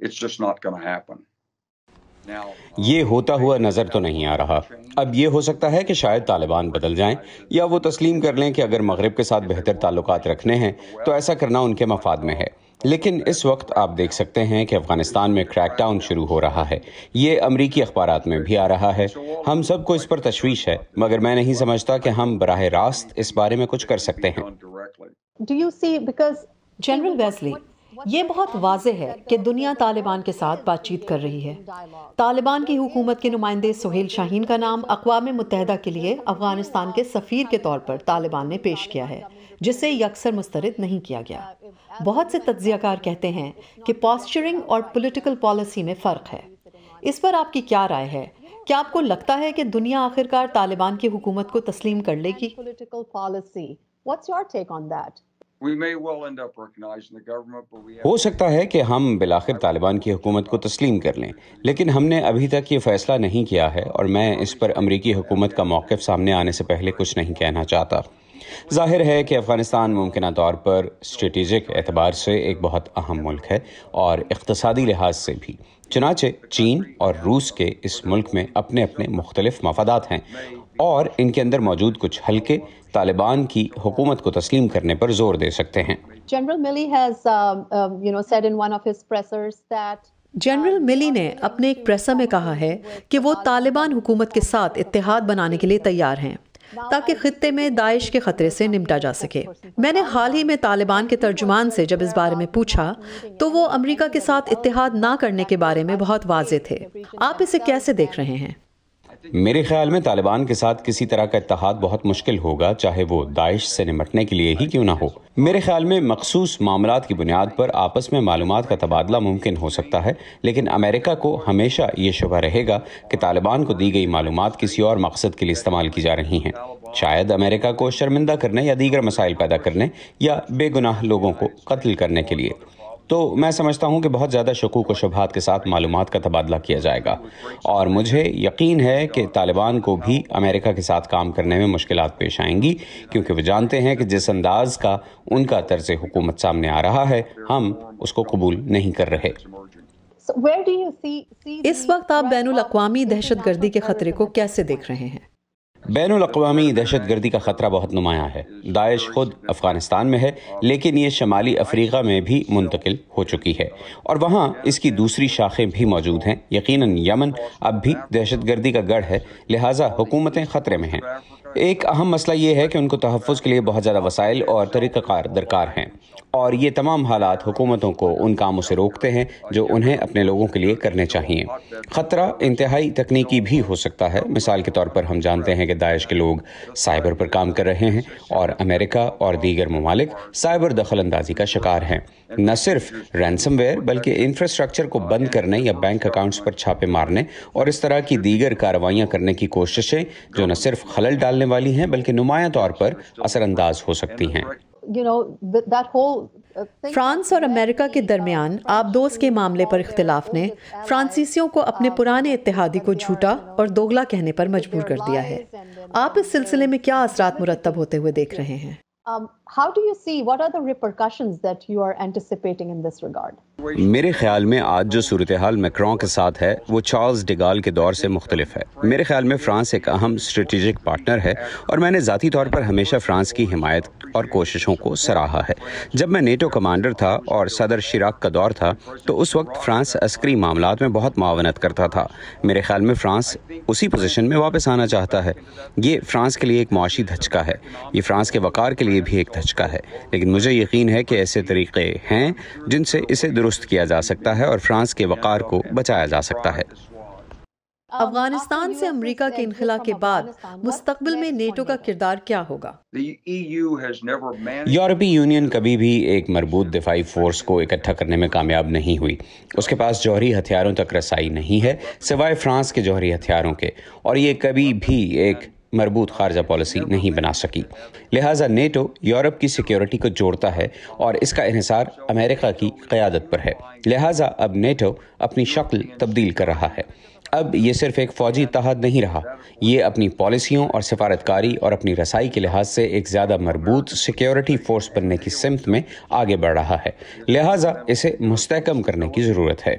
Uh, یہ ہوتا ہوا نظر تو نہیں آ رہا اب یہ ہو سکتا ہے کہ شاید طالبان بدل جائیں یا وہ تسلیم کر لیں کہ اگر مغرب کے ساتھ بہتر تعلقات رکھنے ہیں تو ایسا کرنا ان کے مفاد میں ہے لیکن اس وقت آپ دیکھ سکتے ہیں کہ افغانستان میں کریک ڈاؤن شروع ہو رہا ہے یہ امریکی اخبارات میں بھی آ رہا ہے ہم سب کو اس پر تشویش ہے مگر میں نہیں سمجھتا کہ ہم براہ راست اس بارے میں کچھ کر سکتے ہیں یہ بہت واضح ہے کہ دنیا طالبان کے ساتھ کر رہی ہے طالبان کی حکومت کے نمائندے شاہین کا نام اقوام متحدہ کے لیے افغانستان کے سفیر کے طور پر طالبان نے پیش کیا ہے جسے مسترد نہیں کیا گیا بہت سے تجزیہ کار کہتے ہیں کہ پاسچرنگ اور پولیٹیکل پالیسی میں فرق ہے اس پر آپ کی کیا رائے ہے کیا آپ کو لگتا ہے کہ دنیا آخرکار طالبان کی حکومت کو تسلیم کر لے گی ہو سکتا ہے کہ ہم بلاخر طالبان کی حکومت کو تسلیم کر لیں لیکن ہم نے ابھی تک یہ فیصلہ نہیں کیا ہے اور میں اس پر امریکی حکومت کا موقف سامنے آنے سے پہلے کچھ نہیں کہنا چاہتا ظاہر ہے کہ افغانستان ممکنہ طور پر اسٹریٹجک اعتبار سے ایک بہت اہم ملک ہے اور اقتصادی لحاظ سے بھی چنانچہ چین اور روس کے اس ملک میں اپنے اپنے مختلف مفادات ہیں اور ان کے اندر موجود کچھ ہلکے طالبان کی حکومت کو تسلیم کرنے پر زور دے سکتے ہیں جنرل ملی um, um, نے اپنے ایک پریسر میں کہا ہے کہ وہ طالبان حکومت کے ساتھ اتحاد بنانے کے لیے تیار ہیں تاکہ خطے میں داعش کے خطرے سے نمٹا جا سکے میں نے حال ہی میں طالبان کے ترجمان سے جب اس بارے میں پوچھا تو وہ امریکہ کے ساتھ اتحاد نہ کرنے کے بارے میں بہت واضح تھے آپ اسے کیسے دیکھ رہے ہیں میرے خیال میں طالبان کے ساتھ کسی طرح کا اتحاد بہت مشکل ہوگا چاہے وہ داعش سے نمٹنے کے لیے ہی کیوں نہ ہو میرے خیال میں مخصوص معاملات کی بنیاد پر آپس میں معلومات کا تبادلہ ممکن ہو سکتا ہے لیکن امریکہ کو ہمیشہ یہ شبہ رہے گا کہ طالبان کو دی گئی معلومات کسی اور مقصد کے لیے استعمال کی جا رہی ہیں شاید امریکہ کو شرمندہ کرنے یا دیگر مسائل پیدا کرنے یا بے گناہ لوگوں کو قتل کرنے کے لیے تو میں سمجھتا ہوں کہ بہت زیادہ شکوک و شبہات کے ساتھ معلومات کا تبادلہ کیا جائے گا اور مجھے یقین ہے کہ طالبان کو بھی امریکہ کے ساتھ کام کرنے میں مشکلات پیش آئیں گی کیونکہ وہ جانتے ہیں کہ جس انداز کا ان کا طرز حکومت سامنے آ رہا ہے ہم اس کو قبول نہیں کر رہے اس وقت آپ بین الاقوامی دہشت گردی کے خطرے کو کیسے دیکھ رہے ہیں بین الاقوامی دہشت گردی کا خطرہ بہت نمایاں ہے داعش خود افغانستان میں ہے لیکن یہ شمالی افریقہ میں بھی منتقل ہو چکی ہے اور وہاں اس کی دوسری شاخیں بھی موجود ہیں یقیناً یمن اب بھی دہشت گردی کا گڑھ ہے لہٰذا حکومتیں خطرے میں ہیں ایک اہم مسئلہ یہ ہے کہ ان کو تحفظ کے لیے بہت زیادہ وسائل اور طریقہ کار درکار ہیں اور یہ تمام حالات حکومتوں کو ان کاموں سے روکتے ہیں جو انہیں اپنے لوگوں کے لیے کرنے چاہیے خطرہ انتہائی تکنیکی بھی ہو سکتا ہے مثال کے طور پر ہم جانتے ہیں کہ داعش کے لوگ سائبر پر کام کر رہے ہیں اور امریکہ اور دیگر ممالک سائبر دخل اندازی کا شکار ہیں نہ صرف رینسم ویئر بلکہ انفراسٹرکچر کو بند کرنے یا بینک اکاؤنٹس پر چھاپے مارنے اور اس طرح کی دیگر کارروائیاں کرنے کی کوششیں جو نہ صرف خلل ڈال ڈالنے والی ہیں ہیں بلکہ طور پر اثر انداز ہو سکتی uh, فرانس اور امریکہ کے درمیان آپ دوست کے معاملے پر اختلاف نے فرانسیسیوں کو اپنے پرانے اتحادی کو جھوٹا اور دوگلا کہنے پر مجبور کر دیا ہے آپ اس سلسلے میں کیا اثرات مرتب ہوتے ہوئے دیکھ رہے ہیں um, میرے خیال میں آج جو صورتحال میکرون کے ساتھ ہے وہ چارلز ڈیگال کے دور سے مختلف ہے میرے خیال میں فرانس ایک اہم اسٹریٹجک پارٹنر ہے اور میں نے ذاتی طور پر ہمیشہ فرانس کی حمایت اور کوششوں کو سراہا ہے جب میں نیٹو کمانڈر تھا اور صدر شیراک کا دور تھا تو اس وقت فرانس عسکری معاملات میں بہت معاونت کرتا تھا میرے خیال میں فرانس اسی پوزیشن میں واپس آنا چاہتا ہے یہ فرانس کے لیے ایک معاشی دھچکا ہے یہ فرانس کے وقار کے لیے بھی ایک دھچکا ہے لیکن مجھے یقین ہے کہ ایسے طریقے ہیں جن سے اسے درست کیا جا سکتا ہے اور فرانس کے وقار کو بچایا جا سکتا ہے افغانستان سے امریکہ کے انخلا کے بعد مستقبل میں نیٹو کا کردار کیا ہوگا e یورپی یونین کبھی بھی ایک مربوط دفاعی فورس کو اکٹھا کرنے میں کامیاب نہیں ہوئی اس کے پاس جوہری ہتھیاروں تک رسائی نہیں ہے سوائے فرانس کے جوہری ہتھیاروں کے اور یہ کبھی بھی ایک مربوط خارجہ پالیسی نہیں بنا سکی لہٰذا نیٹو یورپ کی سیکیورٹی کو جوڑتا ہے اور اس کا انحصار امریکہ کی قیادت پر ہے لہٰذا اب نیٹو اپنی شکل تبدیل کر رہا ہے اب یہ صرف ایک فوجی تحاد نہیں رہا یہ اپنی پالیسیوں اور سفارتکاری اور اپنی رسائی کے لحاظ سے ایک زیادہ مربوط سیکیورٹی فورس بننے کی سمت میں آگے بڑھ رہا ہے لہٰذا اسے مستحکم کرنے کی ضرورت ہے